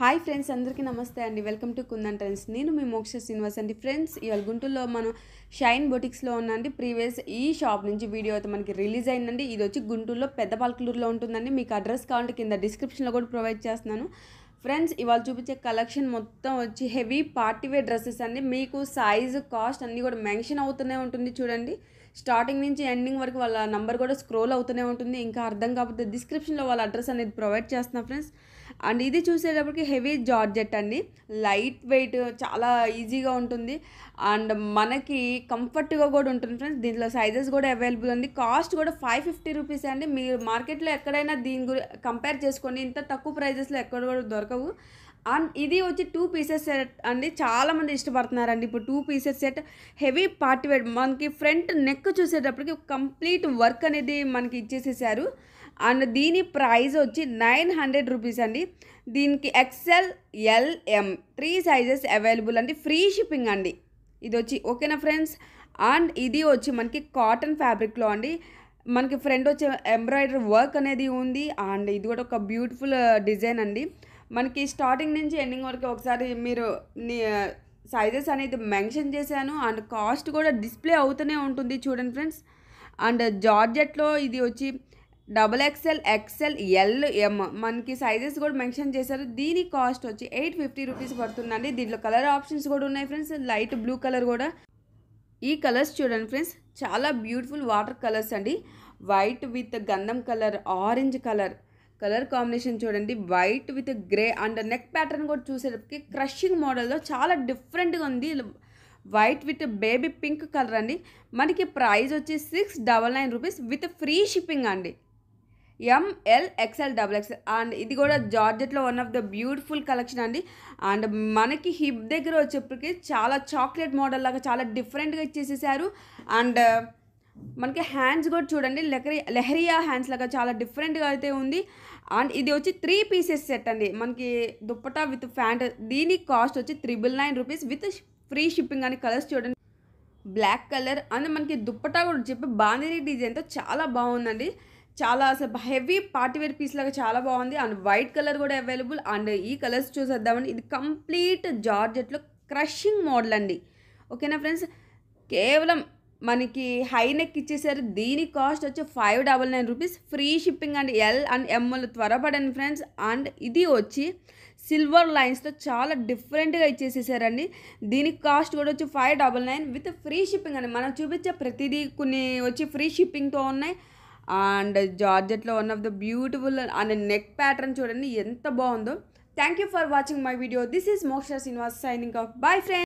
hi friends అందరికీ నమస్తే అండి వెల్కమ్ టు కుందన్ ట్రెండ్స్ నేను మీ మోక్ష శ్రీనివాస్ అండి ఫ్రెండ్స్ ఇవాళ గుంటూరులో మనం షైన్ బొటిక్స్లో ఉన్నాండి ప్రీవియస్ ఈ షాప్ నుంచి వీడియో అయితే మనకి రిలీజ్ అయిందండి ఇది వచ్చి గుంటూరులో పెద్ద పాలకలూరులో ఉంటుందండి మీకు అడ్రస్ కావాలంటే కింద డిస్క్రిప్షన్లో కూడా ప్రొవైడ్ చేస్తున్నాను ఫ్రెండ్స్ ఇవాళ చూపించే కలెక్షన్ మొత్తం వచ్చి హెవీ పార్టీవేర్ డ్రెస్సెస్ అండి మీకు సైజు కాస్ట్ అన్నీ కూడా మెన్షన్ అవుతూనే ఉంటుంది చూడండి స్టార్టింగ్ నుంచి ఎండింగ్ వరకు వాళ్ళ నంబర్ కూడా స్క్రోల్ అవుతూనే ఉంటుంది ఇంకా అర్థం కాకపోతే డిస్క్రిప్షన్లో వాళ్ళ అడ్రస్ అనేది ప్రొవైడ్ చేస్తున్నా ఫ్రెండ్స్ అండ్ ఇది చూసేటప్పటికి హెవీ జార్జెట్ అండి లైట్ వెయిట్ చాలా ఈజీగా ఉంటుంది అండ్ మనకి కంఫర్ట్గా కూడా ఉంటుంది ఫ్రెండ్స్ దీంట్లో సైజెస్ కూడా అవైలబుల్ ఉంది కాస్ట్ కూడా ఫైవ్ ఫిఫ్టీ రూపీస్ అండి మీరు మార్కెట్లో ఎక్కడైనా దీని గురి కంపేర్ చేసుకొని ఇంత తక్కువ ప్రైజెస్లో ఎక్కడ కూడా దొరకవు అండ్ ఇది వచ్చి టూ పీసెస్ సెట్ అండి చాలామంది ఇష్టపడుతున్నారండి ఇప్పుడు two pieces set heavy party wear మనకి ఫ్రంట్ నెక్ చూసేటప్పటికి కంప్లీట్ వర్క్ అనేది మనకి ఇచ్చేసేసారు అండ్ దీని ప్రైస్ వచ్చి నైన్ హండ్రెడ్ రూపీస్ అండి దీనికి XL L M three sizes available అండి ఫ్రీ షిప్పింగ్ అండి ఇది వచ్చి ఓకేనా ఫ్రెండ్స్ అండ్ ఇది వచ్చి మనకి కాటన్ ఫ్యాబ్రిక్లో అండి మనకి ఫ్రంట్ వచ్చే ఎంబ్రాయిడరీ వర్క్ అనేది ఉంది అండ్ ఇది కూడా ఒక బ్యూటిఫుల్ డిజైన్ అండి మనకి స్టార్టింగ్ నుంచి ఎండింగ్ వరకు ఒకసారి మీరు సైజెస్ అనేది మెన్షన్ చేశాను అండ్ కాస్ట్ కూడా డిస్ప్లే అవుతూనే ఉంటుంది చూడండి ఫ్రెండ్స్ అండ్ జార్జెట్లో ఇది వచ్చి double XL XL L M మనకి సైజెస్ కూడా మెన్షన్ చేశారు దీని కాస్ట్ వచ్చి ఎయిట్ ఫిఫ్టీ రూపీస్ పడుతుందండి దీంట్లో కలర్ ఆప్షన్స్ కూడా ఉన్నాయి ఫ్రెండ్స్ లైట్ బ్లూ కలర్ కూడా ఈ కలర్స్ చూడండి ఫ్రెండ్స్ చాలా బ్యూటిఫుల్ వాటర్ కలర్స్ అండి వైట్ విత్ గంధం colour orange colour colour combination చూడండి white with grey and neck pattern కూడా చూసేటప్పటికి క్రషింగ్ మోడల్లో చాలా డిఫరెంట్గా ఉంది white with baby pink colour అండి మనకి ప్రైజ్ వచ్చి six double nine rupees with free shipping అండి M L XL double XL and ఇది కూడా జార్జెట్లో one of the beautiful collection అండి అండ్ మనకి హిప్ దగ్గర వచ్చేప్పటికి చాలా చాక్లెట్ మోడల్ లాగా చాలా డిఫరెంట్గా ఇచ్చేసేసారు అండ్ మనకి హ్యాండ్స్ కూడా చూడండి లెహరి లెహరియా హ్యాండ్స్ లాగా చాలా డిఫరెంట్గా అయితే ఉంది అండ్ ఇది వచ్చి త్రీ పీసెస్ సెట్ అండి మనకి దుప్పటా విత్ ఫ్యాంట్ దీని కాస్ట్ వచ్చి triple nine rupees with free shipping అని కలర్స్ చూడండి బ్లాక్ కలర్ అండ్ మనకి దుప్పటా కూడా చెప్పి బాందిరీ డిజైన్తో చాలా బాగుందండి చాలా అసలు హెవీ పార్టీవేర్ పీస్ లాగా చాలా బాగుంది అండ్ వైట్ కలర్ కూడా అవైలబుల్ అండ్ ఈ కలర్స్ చూసేద్దామండి ఇది కంప్లీట్ జార్జెట్లో క్రషింగ్ మోడల్ అండి ఓకేనా ఫ్రెండ్స్ కేవలం మనకి హై నెక్ ఇచ్చేసారు దీని కాస్ట్ వచ్చి five double nine rupees free shipping and L and M L త్వరపడండి ఫ్రెండ్స్ అండ్ ఇది వచ్చి సిల్వర్ లైన్స్తో చాలా డిఫరెంట్గా ఇచ్చేసేసారండి దీనికి కాస్ట్ కూడా వచ్చి five double nine with free shipping అండి మనం చూపించే ప్రతిదీ కొన్ని వచ్చి ఫ్రీ షిప్పింగ్తో ఉన్నాయి అండ్ జార్జెట్లో one of the beautiful and neck pattern చూడండి ఎంత బాగుందో thank you for watching my video this is Moksha Srinivas signing off bye friends